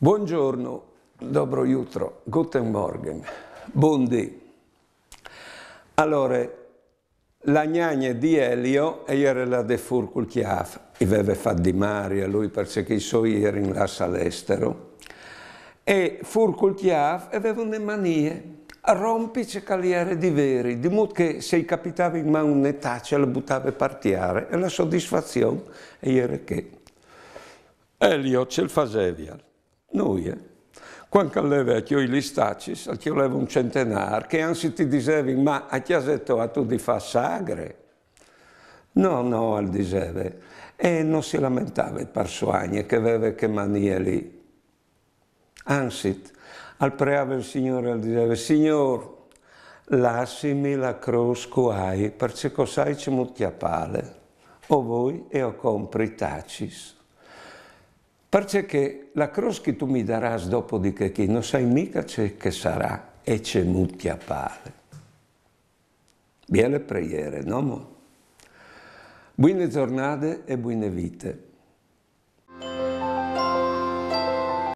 Buongiorno, dobro jutro, guten morgen, buondì. Allora, la gnagna di Elio e era la de Furcul Chiaf, aveva fatto di Maria, lui perché i suoi erano in lassa all'estero, e Furcul Chiaf aveva le manie, rompice caliere di veri, di modo che se gli capitava in mano ce la buttava a partiare e la soddisfazione era che Elio ce il faceva. Noi, eh? Quando alleva che io gli stacis, che alleva un centenar, che anzi ti dicevi, ma a chi ha detto a tu di fa sagre? No, no, al diceva. E non si lamentava il parsuagne che aveva che manie lì. Anzi, al preava il Signore al diceva, Signor, lasciami la croce hai, perché cos'hai ci mutti a pale, o voi e o compri tacis perché la croce che tu mi darai dopo di che, non sai mica che sarà e c'è mutia pare. Biele preghiere, no? Buone giornate e buone vite.